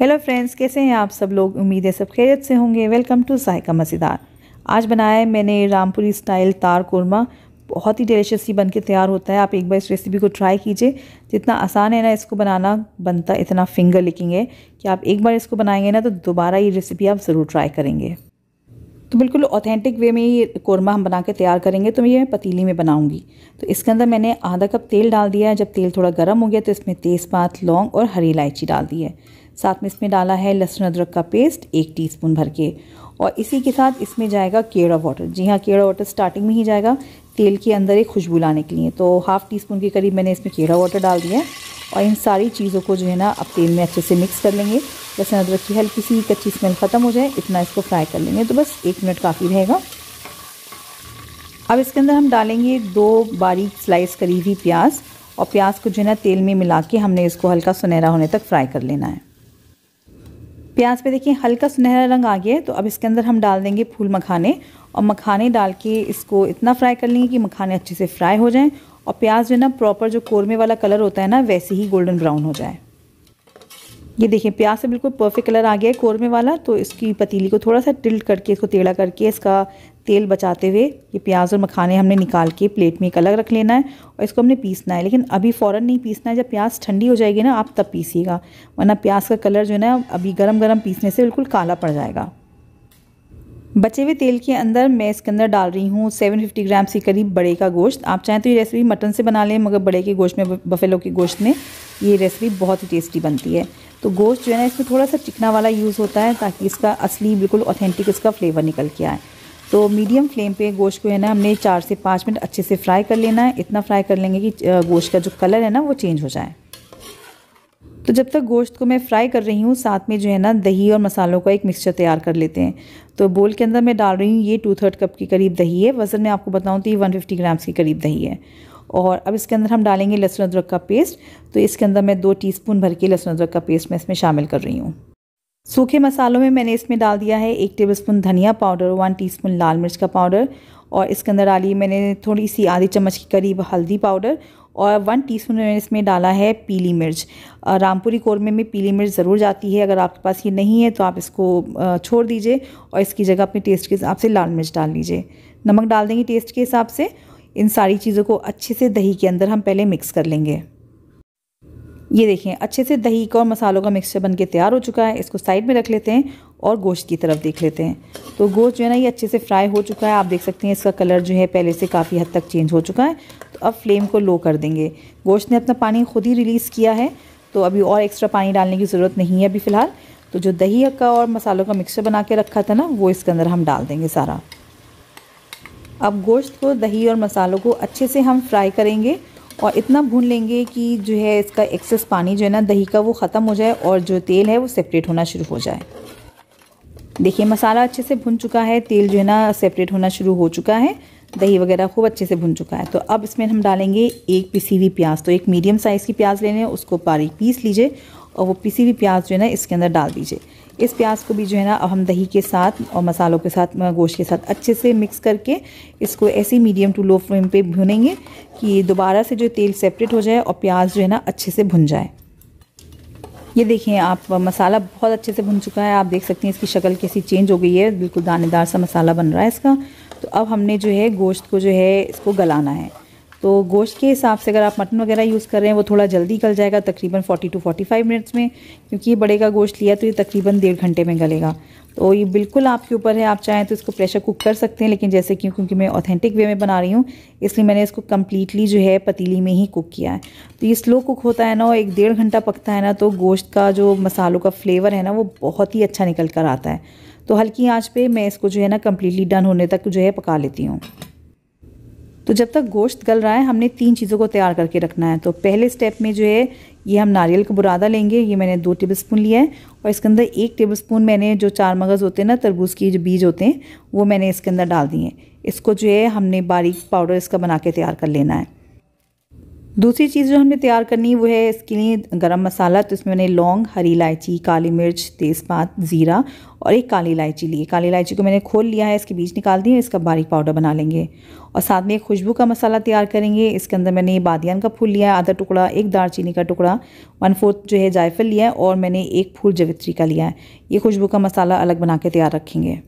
hello friends कैसे हैं आप सब लोग उम्मीद है सब खैरियत से होंगे वेलकम टू जायका मज़ेदार आज बनाया है मैंने रामपुरी स्टाइल तार कोरमा बहुत ही डिलीशियस ही बन के तैयार होता है आप एक बार इस रेसिपी को ट्राई कीजिए जितना आसान है ना इसको बनाना बनता इतना फिंगर लिकिंग है कि आप एक बार इसको बनाएंगे ना तो दोबारा ये रेसिपी आप ज़रूर ट्राई करेंगे तो बिल्कुल ऑथेंटिक वे में ये कोरमा हम बना के तैयार करेंगे तो ये मैं पतीली में बनाऊंगी तो इसके अंदर मैंने आधा कप तेल डाल दिया है जब तेल थोड़ा गर्म हो गया तो इसमें तेज़पात लौंग और हरी इलायची डाल दी है साथ में इसमें डाला है लहसुन अदरक का पेस्ट एक टीस्पून भर के और इसी के साथ इसमें जाएगा केड़ा वाटर जी हाँ केड़ा वाटर स्टार्टिंग में ही जाएगा तेल के अंदर एक खुशबू लाने के लिए तो हाफ़ टी स्पून के करीब मैंने इसमें केड़ा वाटर डाल दिया है और इन सारी चीज़ों को जो है ना अब तेल में अच्छे से मिक्स कर लेंगे लहसुन तो अदरक की हल्की सी कच्ची स्मेल ख़त्म हो जाए इतना इसको फ्राई कर लेंगे तो बस एक मिनट काफ़ी रहेगा अब इसके अंदर हम डालेंगे दो बारीक स्लाइस करी हुई प्याज और प्याज को जो है ना तेल में मिला के हमने इसको हल्का सुनहरा होने तक फ्राई कर लेना है प्याज पे देखिए हल्का सुनहरा रंग आ गया है तो अब इसके अंदर हम डाल देंगे फूल मखाने और मखाने डाल के इसको इतना फ्राई कर लेंगे कि मखाने अच्छे से फ्राई हो जाएं और प्याज जो है ना प्रॉपर जो कोरमे वाला कलर होता है ना वैसे ही गोल्डन ब्राउन हो जाए ये देखिए प्याज से बिल्कुल परफेक्ट कलर आ गया है कौरमे वाला तो इसकी पतीली को थोड़ा सा टिल्ट करके इसको टेढ़ा करके इसका तेल बचाते हुए ये प्याज और मखाने हमने निकाल के प्लेट में एक अलग रख लेना है और इसको हमने पीसना है लेकिन अभी फ़ौरन नहीं पीसना है जब प्याज ठंडी हो जाएगी ना आप तब पीसीगा वरना प्याज का कलर जो है ना अभी गर्म गर्म पीसने से बिल्कुल काला पड़ जाएगा बचे हुए तेल के अंदर मैं इसके अंदर डाल रही हूँ 750 ग्राम से करीब बड़े का गोश्त आप चाहें तो ये रेसिपी मटन से बना लें मगर बड़े के गोश्त में बफेलो के गोश्त में ये रेसिपी बहुत ही टेस्टी बनती है तो गोश्त जो है ना इसमें थोड़ा सा चिकना वाला यूज़ होता है ताकि इसका असली बिल्कुल ऑथेंटिक इसका फ्लेवर निकल के आए तो मीडियम फ्लेम पे गोश्त को है ना हमने चार से पाँच मिनट अच्छे से फ्राई कर लेना है इतना फ्राई कर लेंगे कि गोश्त का जो कलर है ना वो चेंज हो जाए तो जब तक गोश्त को मैं फ्राई कर रही हूँ साथ में जो है ना दही और मसालों का एक मिक्सचर तैयार कर लेते हैं तो बोल के अंदर मैं डाल रही हूँ ये टू थर्ड कप के करीब दही है वजन में आपको बताऊँ तो ये वन फिफ्टी ग्राम्स के करीब दही है और अब इसके अंदर हम डालेंगे लहसुन अदरक का पेस्ट तो इसके अंदर मैं दो टीस्पून भर के लहसुन अदरक का पेस्ट मैं इसमें शामिल कर रही हूँ सूखे मसालों में मैंने इसमें डाल दिया है एक टेबलस्पून धनिया पाउडर वन टीस्पून लाल मिर्च का पाउडर और इसके अंदर डाली मैंने थोड़ी सी आधी चम्मच के करीब हल्दी पाउडर और वन टीस्पून मैंने इसमें डाला है पीली मिर्च रामपुरी कौरमे में पीली मिर्च ज़रूर जाती है अगर आपके पास ये नहीं है तो आप इसको छोड़ दीजिए और इसकी जगह अपने टेस्ट के हिसाब से लाल मिर्च डाल लीजिए नमक डाल देंगे टेस्ट के हिसाब से इन सारी चीज़ों को अच्छे से दही के अंदर हम पहले मिक्स कर लेंगे ये देखें अच्छे से दही का और मसालों का मिक्सचर बन के तैयार हो चुका है इसको साइड में रख लेते हैं और गोश्त की तरफ देख लेते हैं तो गोश्त जो है ना ये अच्छे से फ्राई हो चुका है आप देख सकते हैं इसका कलर जो है पहले से काफ़ी हद तक चेंज हो चुका है तो अब फ्लेम को लो कर देंगे गोश्त ने अपना पानी खुद ही रिलीज़ किया है तो अभी और एक्स्ट्रा पानी डालने की ज़रूरत नहीं है अभी फ़िलहाल तो जो दही का और मसालों का मिक्सचर बना के रखा था ना वो इसके अंदर हम डाल देंगे सारा अब गोश्त को दही और मसालों को अच्छे से हम फ्राई करेंगे और इतना भून लेंगे कि जो है इसका एक्सेस पानी जो है ना दही का वो ख़त्म हो जाए और जो तेल है वो सेपरेट होना शुरू हो जाए देखिए मसाला अच्छे से भुन चुका है तेल जो है ना सेपरेट होना शुरू हो चुका है दही वगैरह खूब अच्छे से भुन चुका है तो अब इसमें हम डालेंगे एक पीसी हुई प्याज तो एक मीडियम साइज़ की प्याज लेने उसको बारीक पीस लीजिए और वो पिसी हुई प्याज जो है ना इसके अंदर डाल दीजिए इस प्याज को भी जो है ना हम दही के साथ और मसालों के साथ गोश्त के साथ अच्छे से मिक्स करके इसको ऐसे मीडियम टू लो फ्लेम पे भुनेंगे कि दोबारा से जो तेल सेपरेट हो जाए और प्याज जो है ना अच्छे से भुन जाए ये देखिए आप मसाला बहुत अच्छे से भुन चुका है आप देख सकते हैं इसकी शक्ल कैसी चेंज हो गई है बिल्कुल दानेदार सा मसाला बन रहा है इसका तो अब हमने जो है गोश्त को जो है इसको गलाना है तो गोश्त के हिसाब से अगर आप मटन वगैरह यूज़ कर रहे हैं वो थोड़ा जल्दी गल जाएगा तकरीबन 40 टू 45 मिनट्स में क्योंकि ये बड़े का गोश्त लिया तो ये तकरीबन डेढ़ घंटे में गलेगा तो ये बिल्कुल आपके ऊपर है आप चाहें तो इसको प्रेशर कुक कर सकते हैं लेकिन जैसे क्यों क्योंकि मैं ऑथेंटिक वे में बना रही हूँ इसलिए मैंने इसको कम्प्लीटली जो है पतीली में ही कुक किया है तो ये स्लो कुक होता है ना और एक डेढ़ घंटा पकता है ना तो गोश्त का जो मसालों का फ्लेवर है ना वो बहुत ही अच्छा निकल कर आता है तो हल्की आँच पर मैं इसको जो है ना कम्प्लीटली डन होने तक जो है पका लेती हूँ तो जब तक गोश्त गल रहा है हमने तीन चीज़ों को तैयार करके रखना है तो पहले स्टेप में जो है ये हम नारियल का बुरादा लेंगे ये मैंने दो टेबल स्पून लिया है और इसके अंदर एक टेबल स्पून मैंने जो चार मगज़ होते हैं ना तरबूज की जो बीज होते हैं वो मैंने इसके अंदर डाल दिए इसको जो है हमने बारीक पाउडर इसका बना के तैयार कर लेना है दूसरी चीज़ जो हमने तैयार करनी है वो है इसके लिए गरम मसाला तो इसमें मैंने लौंग हरी इलायची काली मिर्च तेज़पात ज़ीरा और एक काली इलायची ली काली इलायची को मैंने खोल लिया है इसके बीज निकाल दिए इसका बारीक पाउडर बना लेंगे और साथ में एक खुशबू का मसाला तैयार करेंगे इसके अंदर मैंने बादियान का फूल लिया है आधा टुकड़ा एक दालचीनी का टुकड़ा वन फोर्थ जो है जायफल लिया है और मैंने एक फूल जवित्री का लिया है ये खुशबू का मसाला अलग बना के तैयार रखेंगे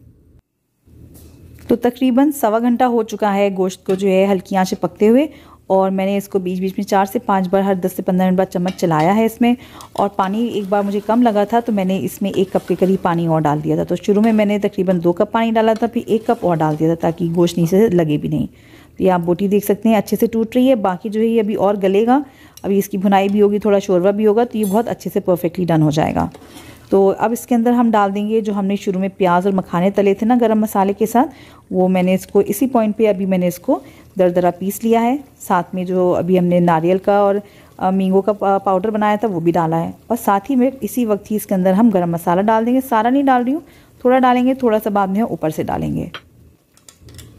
तो तकरीबन सवा घंटा हो चुका है गोश्त को जो है हल्की आँच पकते हुए और मैंने इसको बीच बीच में चार से पाँच बार हर दस से पंद्रह मिनट बाद चम्मच चलाया है इसमें और पानी एक बार मुझे कम लगा था तो मैंने इसमें एक कप के करीब पानी और डाल दिया था तो शुरू में मैंने तकरीबन दो कप पानी डाला था फिर एक कप और डाल दिया था ताकि गोश्त नीचे लगे भी नहीं तो ये आप बोटी देख सकते हैं अच्छे से टूट रही है बाकी जो है ये अभी और गलेगा अभी इसकी भुनाई भी होगी थोड़ा शोरबा भी होगा तो ये बहुत अच्छे से परफेक्टली डन हो जाएगा तो अब इसके अंदर हम डाल देंगे जो हमने शुरू में प्याज और मखाने तले थे ना गरम मसाले के साथ वो मैंने इसको इसी पॉइंट पे अभी मैंने इसको दर दरा पीस लिया है साथ में जो अभी हमने नारियल का और मींगो का पाउडर बनाया था वो भी डाला है और साथ ही में इसी वक्त ही इसके अंदर हम गरम मसाला डाल देंगे सारा नहीं डाल रही हूँ थोड़ा डालेंगे थोड़ा सा बाद में हम ऊपर से डालेंगे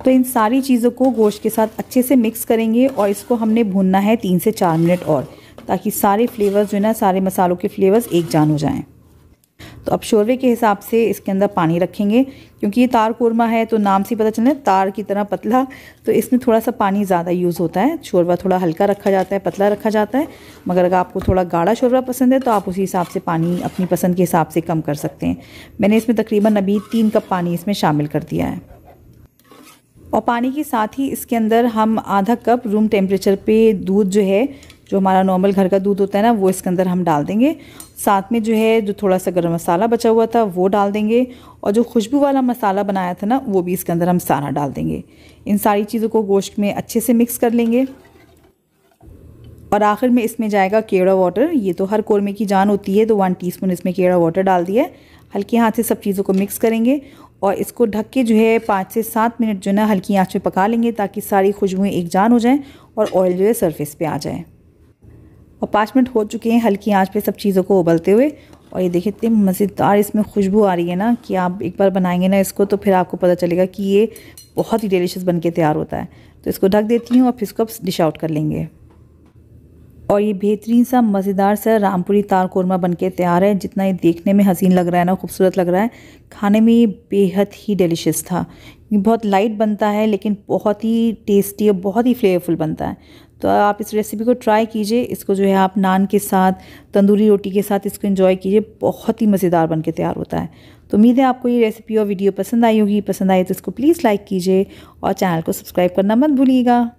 तो इन सारी चीज़ों को गोश्त के साथ अच्छे से मिक्स करेंगे और इसको हमने भूनना है तीन से चार मिनट और ताकि सारे फ्लेवर्स जो है ना सारे मसालों के फ्लेवर्स एक जान हो जाएँ तो अब शोरवे के हिसाब से इसके अंदर पानी रखेंगे क्योंकि ये तार कोरमा है तो नाम से पता चले तार की तरह पतला तो इसमें थोड़ा सा पानी ज़्यादा यूज़ होता है शोरबा थोड़ा हल्का रखा जाता है पतला रखा जाता है मगर अगर आपको थोड़ा गाढ़ा शोरबा पसंद है तो आप उसी हिसाब से पानी अपनी पसंद के हिसाब से कम कर सकते हैं मैंने इसमें तकरीबन अभी तीन कप पानी इसमें शामिल कर दिया है और पानी के साथ ही इसके अंदर हम आधा कप रूम टेम्परेचर पे दूध जो है जो हमारा नॉर्मल घर का दूध होता है ना वो इसके अंदर हम डाल देंगे साथ में जो है जो थोड़ा सा गर्म मसाला बचा हुआ था वो डाल देंगे और जो खुशबू वाला मसाला बनाया था ना वो भी इसके अंदर हम सारा डाल देंगे इन सारी चीज़ों को गोश्त में अच्छे से मिक्स कर लेंगे और आखिर में इसमें जाएगा केड़ा वाटर ये तो हर कौरमे की जान होती है तो वन टी इसमें केड़ा वाटर डाल दिया हल्के हाथ से सब चीज़ों को मिक्स करेंगे और इसको ढक के जो है पाँच से सात मिनट जो है ना हल्की आँच पे पका लेंगे ताकि सारी खुशबूएँ एक जान हो जाएं और ऑयल जो है सरफेस पे आ जाए और पाँच मिनट हो चुके हैं हल्की आंच पे सब चीज़ों को उबलते हुए और ये देखिए इतनी मज़ेदार इसमें खुशबू आ रही है ना कि आप एक बार बनाएंगे ना इसको तो फिर आपको पता चलेगा कि ये बहुत ही डिलीशियस बन के तैयार होता है तो इसको ढक देती हूँ और फिर इसको डिश आउट कर लेंगे और ये बेहतरीन सा मज़ेदार सा रामपुरी तार कौरमा बन के तैयार है जितना ये देखने में हसीन लग रहा है ना खूबसूरत लग रहा है खाने में ये बेहद ही डिलीशियस था ये बहुत लाइट बनता है लेकिन बहुत ही टेस्टी और बहुत ही फ्लेवरफुल बनता है तो आप इस रेसिपी को ट्राई कीजिए इसको जो है आप नान के साथ तंदूरी रोटी के साथ इसको इन्जॉय कीजिए बहुत ही मज़ेदार बन के तैयार होता है तो उम्मीद है आपको ये रेसिपी और वीडियो पसंद आई होगी पसंद आई तो इसको प्लीज़ लाइक कीजिए और चैनल को सब्सक्राइब करना मत भूलिएगा